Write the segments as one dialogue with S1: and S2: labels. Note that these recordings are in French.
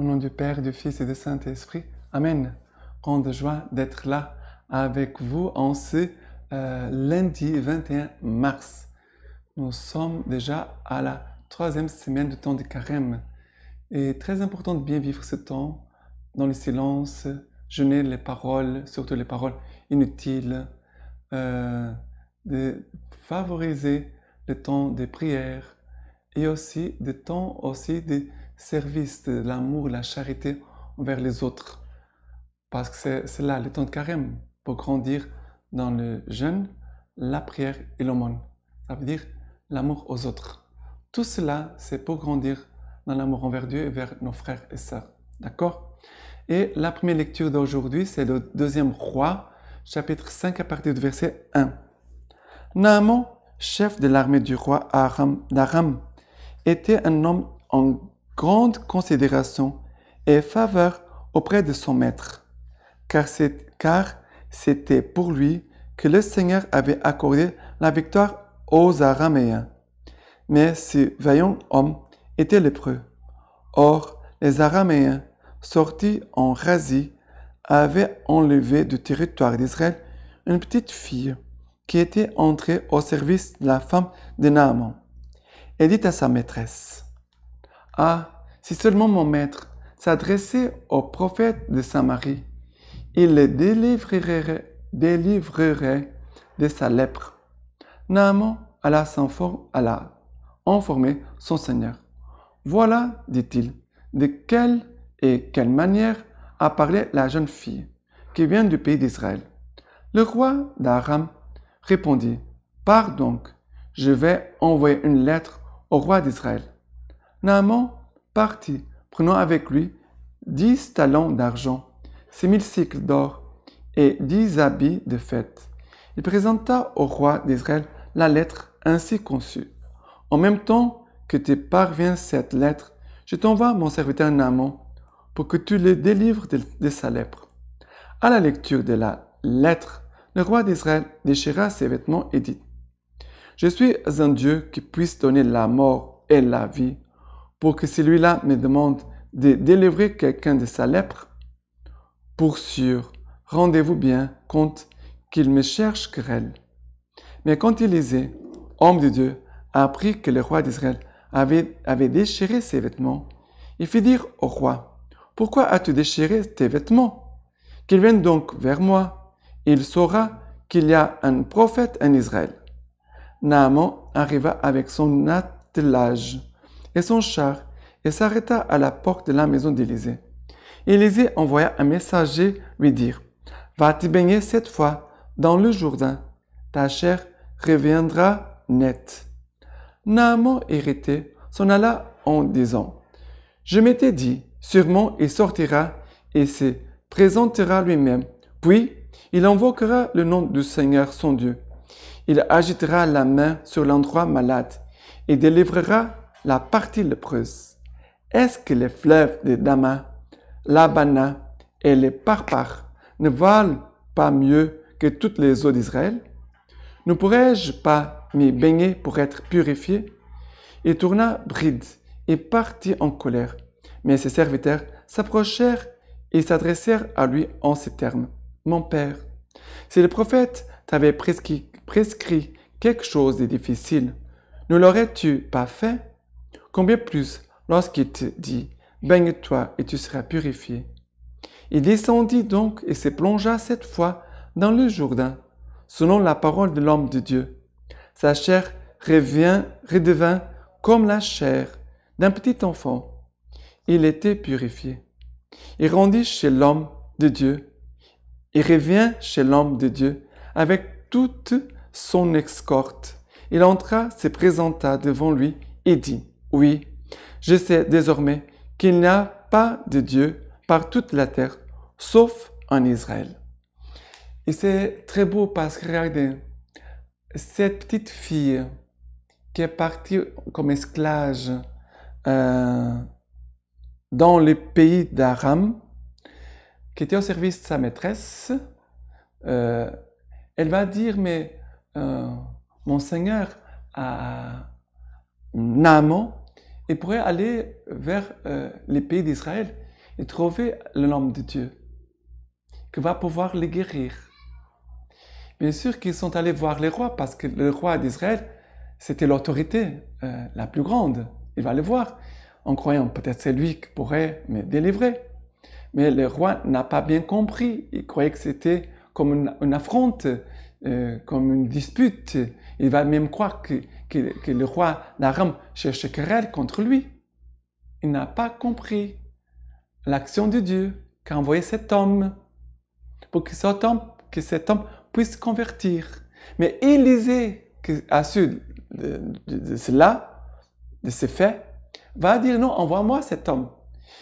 S1: Au nom du Père, du Fils et du Saint-Esprit. Amen. Grande joie d'être là avec vous en ce euh, lundi 21 mars. Nous sommes déjà à la troisième semaine du temps de carême. Et très important de bien vivre ce temps dans le silence, jeûner les paroles, surtout les paroles inutiles, euh, de favoriser le temps des prières et aussi des temps aussi de service, de l'amour, la charité envers les autres. Parce que c'est là le temps de carême pour grandir dans le jeûne, la prière et l'aumône. Ça veut dire l'amour aux autres. Tout cela, c'est pour grandir dans l'amour envers Dieu et vers nos frères et sœurs. D'accord Et la première lecture d'aujourd'hui, c'est le deuxième roi, chapitre 5 à partir du verset 1. Naaman, chef de l'armée du roi d'Aram, était un homme en grande considération et faveur auprès de son maître, car c'était pour lui que le Seigneur avait accordé la victoire aux Araméens. Mais ce vaillant homme était lépreux. Or, les Araméens, sortis en Razie avaient enlevé du territoire d'Israël une petite fille qui était entrée au service de la femme de Naaman. Elle dit à sa maîtresse, ah, si seulement mon maître s'adressait au prophète de Samarie, il le délivrerait, de sa lèpre. Naaman alla informer son Seigneur. Voilà, dit-il, de quelle et quelle manière a parlé la jeune fille qui vient du pays d'Israël. Le roi d'Aram répondit, Pars donc, je vais envoyer une lettre au roi d'Israël. Naaman partit, prenant avec lui dix talents d'argent, six mille cycles d'or et dix habits de fête. Il présenta au roi d'Israël la lettre ainsi conçue. En même temps que te parvient cette lettre, je t'envoie mon serviteur Naaman pour que tu le délivres de, de sa lèpre. À la lecture de la lettre, le roi d'Israël déchira ses vêtements et dit Je suis un Dieu qui puisse donner la mort et la vie pour que celui-là me demande de délivrer quelqu'un de sa lèpre Pour sûr, rendez-vous bien compte qu'il me cherche querelle. Mais quand Élisée, homme de Dieu, apprit que le roi d'Israël avait, déchiré ses vêtements, il fit dire au roi, Pourquoi as-tu déchiré tes vêtements Qu'il vienne donc vers moi, il saura qu'il y a un prophète en Israël. Naaman arriva avec son attelage et son char et s'arrêta à la porte de la maison d'Élisée. Élisée envoya un messager lui dire Va te baigner cette fois dans le Jourdain, ta chair reviendra nette. Naaman, irrité, s'en alla en disant Je m'étais dit, sûrement il sortira et se présentera lui-même. Puis il invoquera le nom du Seigneur son Dieu. Il agitera la main sur l'endroit malade et délivrera la partie lépreuse. Est-ce que les fleuves de Dama, l'Abana et les Parpar ne valent pas mieux que toutes les eaux d'Israël Ne pourrais-je pas m'y baigner pour être purifié Il tourna bride et partit en colère. Mais ses serviteurs s'approchèrent et s'adressèrent à lui en ces termes. Mon père, si le prophète t'avait prescrit quelque chose de difficile, ne l'aurais-tu pas fait combien plus lorsqu'il te dit Baigne-toi et tu seras purifié. Il descendit donc et se plongea cette fois dans le Jourdain, selon la parole de l'homme de Dieu. Sa chair revient, redevint comme la chair d'un petit enfant. Il était purifié. Il rendit chez l'homme de Dieu. Il revient chez l'homme de Dieu avec toute son escorte. Il entra, se présenta devant lui et dit, oui, je sais désormais qu'il n'y a pas de Dieu par toute la terre, sauf en Israël. Et c'est très beau parce que regardez, cette petite fille qui est partie comme esclave euh, dans le pays d'Aram, qui était au service de sa maîtresse, euh, elle va dire, mais euh, mon Seigneur, à Naaman, il pourrait aller vers euh, les pays d'Israël et trouver le nom de Dieu qui va pouvoir les guérir. Bien sûr qu'ils sont allés voir les rois parce que le roi d'Israël, c'était l'autorité euh, la plus grande. Il va le voir en croyant peut-être c'est lui qui pourrait me délivrer. Mais le roi n'a pas bien compris. Il croyait que c'était comme une, affronte, euh, comme une dispute. Il va même croire que que, le roi d'Aram cherche querelle contre lui. Il n'a pas compris l'action de Dieu a envoyé cet homme pour que cet homme, que cet puisse convertir. Mais Élisée, qui a su de, cela, de ces faits, va dire non, envoie-moi cet homme.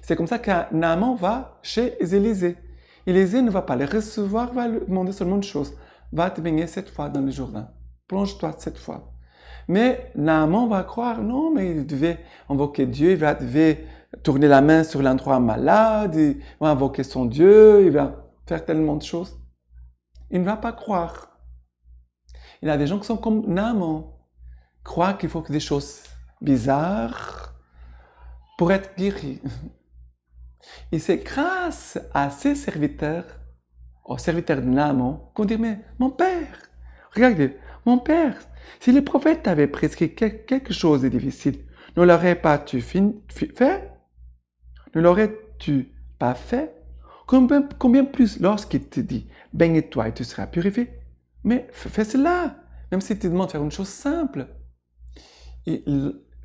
S1: C'est comme ça qu'un amant va chez Élisée. Élisée ne va pas le recevoir, va lui demander seulement une chose. Va te baigner cette fois dans le Jourdain. Plonge-toi cette fois. Mais Naaman va croire, non, mais il devait invoquer Dieu, il va, devait tourner la main sur l'endroit malade, il va invoquer son Dieu, il va faire tellement de choses. Il ne va pas croire. Il y a des gens qui sont comme Naaman, croient qu'il faut que des choses bizarres pour être guéri. Et c'est grâce à ses serviteurs, aux serviteurs de Naaman, qu'on dit, mais mon père, regardez, mon père, si le prophète t'avait prescrit quelque chose de difficile, ne l'aurais-tu pas fait Ne l'aurais-tu pas fait combien, plus lorsqu'il te dit baigne-toi et tu seras purifié Mais fais cela, même si tu demandes de faire une chose simple.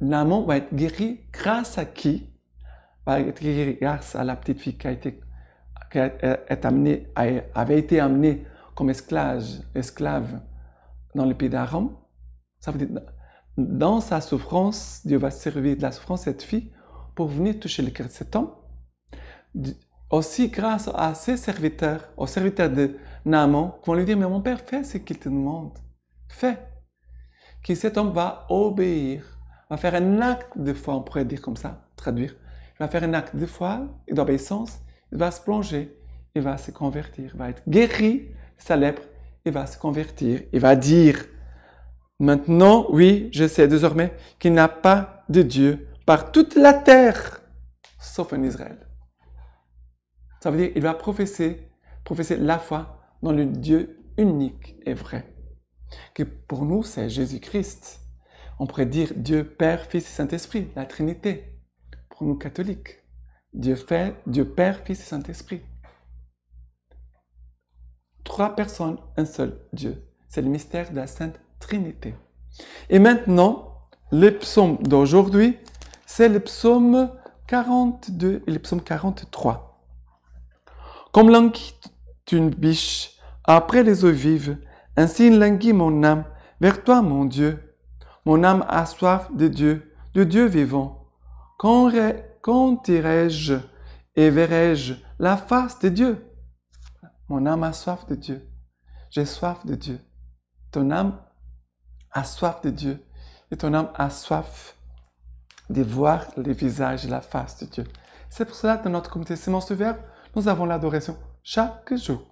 S1: L'amant va être guéri grâce à qui Va être guéri grâce à la petite fille qui a été, euh, amenée, avait été amenée comme esclave, esclave dans le pays d'Aram. Ça veut dire, dans sa souffrance, Dieu va servir de la souffrance cette fille pour venir toucher le cœur de cet homme. Aussi, grâce à ses serviteurs, aux serviteurs de Naaman, qui vont lui dire Mais mon père, fais ce qu'il te demande. Fais. Que cet homme va obéir, va faire un acte de foi, on pourrait dire comme ça, traduire. Il va faire un acte de foi et d'obéissance, il va se plonger, il va se convertir, il va être guéri, sa il va se convertir. Il va dire, maintenant, oui, je sais désormais qu'il n'a pas de Dieu par toute la terre, sauf en Israël. Ça veut dire, il va professer, professer la foi dans le Dieu unique et vrai, que pour nous, c'est Jésus-Christ. On pourrait dire Dieu Père, Fils et Saint-Esprit, la Trinité, pour nous catholiques. Dieu, fait, Dieu Père, Fils et Saint-Esprit. Trois personnes, un seul Dieu. C'est le mystère de la Sainte Trinité. Et maintenant, le psaume d'aujourd'hui, c'est le psaume 42 et le psaume 43. Comme languit une biche après les eaux vives, ainsi languit mon âme vers toi, mon Dieu. Mon âme a soif de Dieu, de Dieu vivant. Quand, quand irai-je et verrai-je la face de Dieu mon âme a soif de Dieu. J'ai soif de Dieu. Ton âme a soif de Dieu. Et ton âme a soif de voir les visages et la face de Dieu. C'est pour cela que dans notre comité Sémence du Verbe, nous avons l'adoration chaque jour.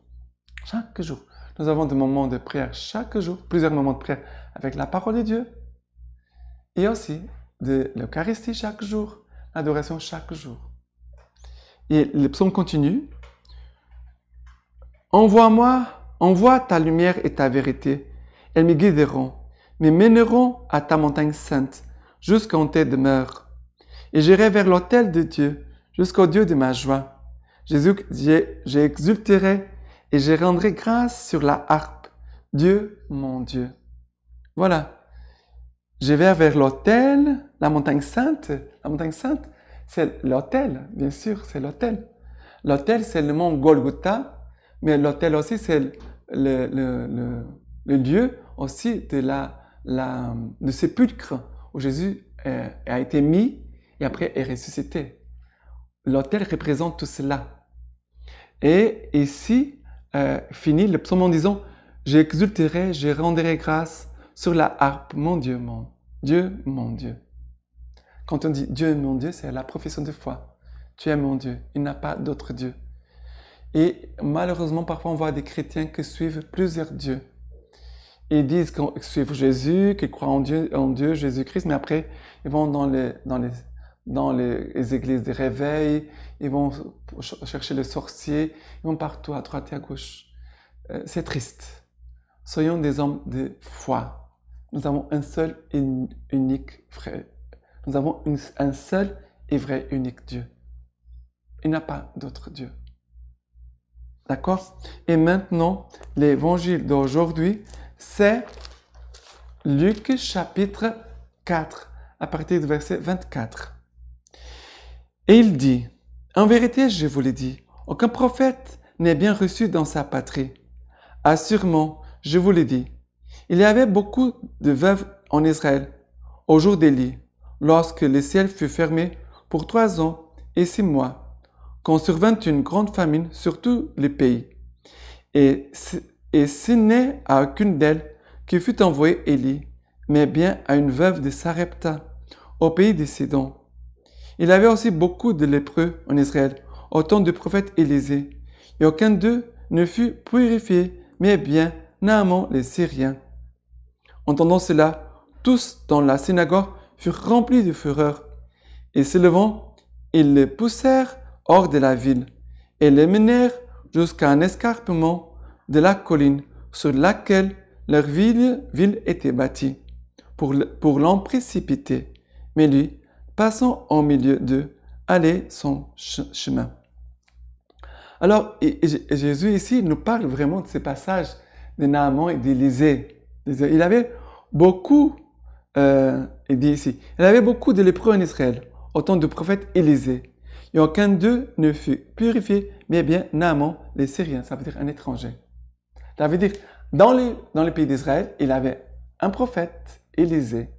S1: Chaque jour. Nous avons des moments de prière chaque jour, plusieurs moments de prière avec la parole de Dieu. Et aussi de l'Eucharistie chaque jour, l'adoration chaque jour. Et le psaume continue Envoie-moi, envoie ta lumière et ta vérité. Elles me guideront, me mèneront à ta montagne sainte, jusqu'en tes demeures. Et j'irai vers l'autel de Dieu, jusqu'au Dieu de ma joie. Jésus, j'exulterai et je rendrai grâce sur la harpe. Dieu, mon Dieu. Voilà. Je vais vers l'autel, la montagne sainte. La montagne sainte, c'est l'autel, bien sûr, c'est l'autel. L'autel, c'est le mont Golgotha mais l'autel aussi, c'est le, lieu aussi de la, la sépulcre où Jésus euh, a été mis et après est ressuscité. L'autel représente tout cela. Et ici, euh, finit le psaume en disant J'exulterai, je rendrai grâce sur la harpe, mon Dieu, mon Dieu, mon Dieu. Quand on dit Dieu est mon Dieu, c'est la profession de foi. Tu es mon Dieu, il n'y a pas d'autre Dieu. Et malheureusement, parfois, on voit des chrétiens qui suivent plusieurs dieux. Ils disent qu'ils suivent Jésus, qu'ils croient en Dieu, en Dieu Jésus-Christ, mais après, ils vont dans les, dans les, dans les églises des réveils, ils vont chercher les sorciers, ils vont partout, à droite et à gauche. Euh, c'est triste. Soyons des hommes de foi. Nous avons un seul et unique vrai. Nous avons un seul et vrai unique Dieu. Il n'y a pas d'autre Dieu. D'accord Et maintenant, l'évangile d'aujourd'hui, c'est Luc chapitre 4, à partir du verset 24. Et il dit, En vérité, je vous l'ai dit, aucun prophète n'est bien reçu dans sa patrie. Assurément, je vous l'ai dit, il y avait beaucoup de veuves en Israël au jour d'Élie, lorsque le ciel fut fermé pour trois ans et six mois qu'on survint une grande famine sur tous les pays. Et, et ce n'est à aucune d'elles qui fut envoyé Élie, mais bien à une veuve de Sarepta, au pays de Sidon. Il y avait aussi beaucoup de lépreux en Israël, au temps du prophète Élisée, et aucun d'eux ne fut purifié, mais bien Naaman les Syriens. Entendant cela, tous dans la synagogue furent remplis de fureur, et s'élevant, ils les poussèrent hors de la ville et les menèrent jusqu'à un escarpement de la colline sur laquelle leur ville, ville était bâtie, pour, pour l'en précipiter. Mais lui, passant au milieu d'eux, allait son chemin. Alors, Jésus ici nous parle vraiment de ces passages de Naaman et d'Élisée. Il avait beaucoup, euh, il dit ici, il avait beaucoup de lépreux en Israël, autant de prophètes prophète Élisée et aucun d'eux ne fut purifié, mais bien Naaman, les Syriens, ça veut dire un étranger. Ça veut dire, dans le, dans pays d'Israël, il avait un prophète, Élisée,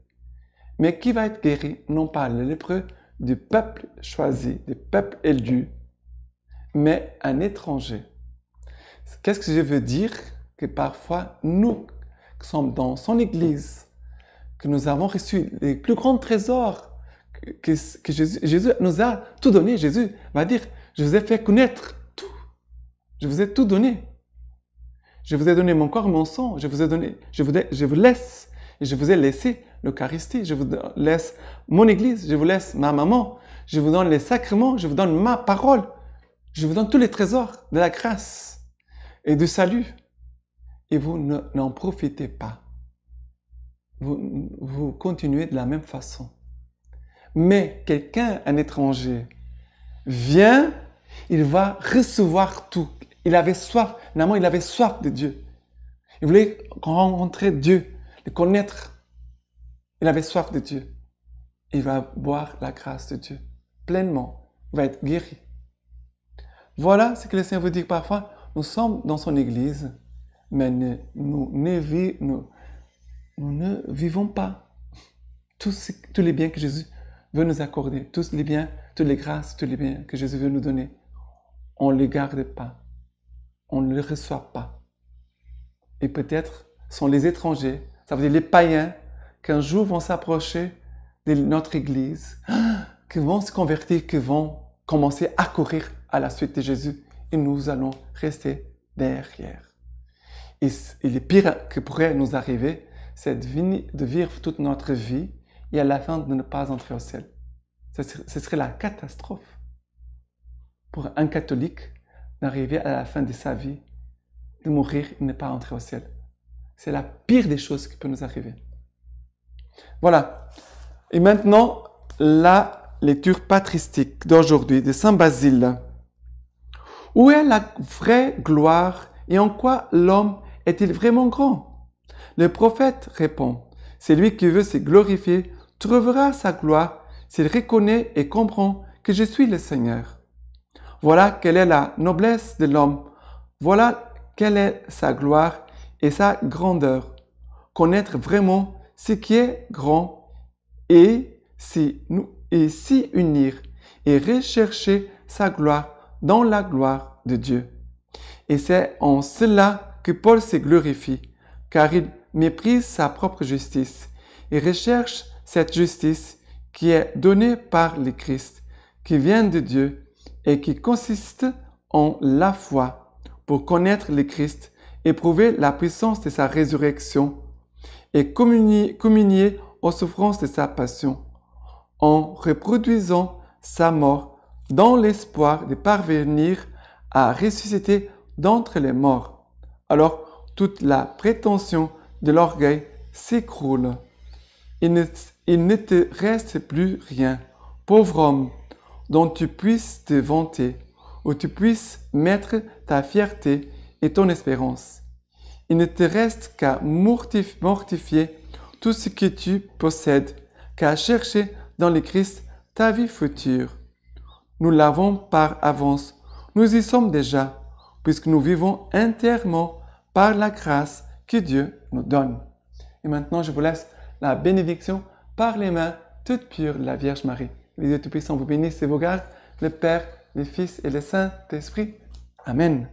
S1: mais qui va être guéri, non pas le lépreux du peuple choisi, du peuple élu, mais un étranger. Qu'est-ce que je veux dire Que parfois, nous, qui sommes dans son Église, que nous avons reçu les plus grands trésors que, Jésus, nous a tout donné. Jésus va dire, je vous ai fait connaître tout. Je vous ai tout donné. Je vous ai donné mon corps, mon sang. Je vous ai donné, je vous, je vous laisse. je vous ai laissé l'Eucharistie. Je vous laisse mon Église. Je vous laisse ma maman. Je vous donne les sacrements. Je vous donne ma parole. Je vous donne tous les trésors de la grâce et du salut. Et vous n'en profitez pas. vous continuez de la même façon. Mais quelqu'un, un étranger, vient, il va recevoir tout. Il avait soif, finalement, il avait soif de Dieu. Il voulait rencontrer Dieu, le connaître. Il avait soif de Dieu. Il va boire la grâce de Dieu pleinement. Il va être guéri. Voilà ce que le Seigneur vous dire parfois. Nous sommes dans son Église, mais nous, nous ne vivons pas tous, tous les biens que Jésus veut nous accorder, tous les biens, toutes les grâces, tous les biens que Jésus veut nous donner, on ne les garde pas, on ne les reçoit pas. Et peut-être sont les étrangers, ça veut dire les païens, qu'un jour vont s'approcher de notre Église, qui vont se convertir, qui vont commencer à courir à la suite de Jésus, et nous allons rester derrière. Et, et le pire que pourrait nous arriver, c'est de vivre toute notre vie à la fin de ne pas entrer au ciel. Ce serait la catastrophe pour un catholique d'arriver à la fin de sa vie, de mourir et ne pas entrer au ciel. C'est la pire des choses qui peut nous arriver. Voilà. Et maintenant, la lecture patristique d'aujourd'hui de Saint Basile. Où est la vraie gloire et en quoi l'homme est-il vraiment grand Le prophète répond, c'est lui qui veut se glorifier trouvera sa gloire s'il reconnaît et comprend que je suis le Seigneur. Voilà quelle est la noblesse de l'homme, voilà quelle est sa gloire et sa grandeur. Connaître vraiment ce qui est grand et si et s'y unir et rechercher sa gloire dans la gloire de Dieu. Et c'est en cela que Paul se glorifie, car il méprise sa propre justice et recherche cette justice qui est donnée par le Christ, qui vient de Dieu et qui consiste en la foi pour connaître le Christ, éprouver la puissance de sa résurrection et communier, communier aux souffrances de sa passion en reproduisant sa mort dans l'espoir de parvenir à ressusciter d'entre les morts. Alors toute la prétention de l'orgueil s'écroule il ne, te reste plus rien, pauvre homme, dont tu puisses te vanter, où tu puisses mettre ta fierté et ton espérance. Il ne te reste qu'à mortifier tout ce que tu possèdes, qu'à chercher dans le Christ ta vie future. Nous l'avons par avance, nous y sommes déjà, puisque nous vivons entièrement par la grâce que Dieu nous donne. Et maintenant, je vous laisse la bénédiction par les mains toutes pures de la Vierge Marie. Les Dieu Tout-Puissant vous bénisse et vous garde, le Père, le Fils et le Saint-Esprit. Amen.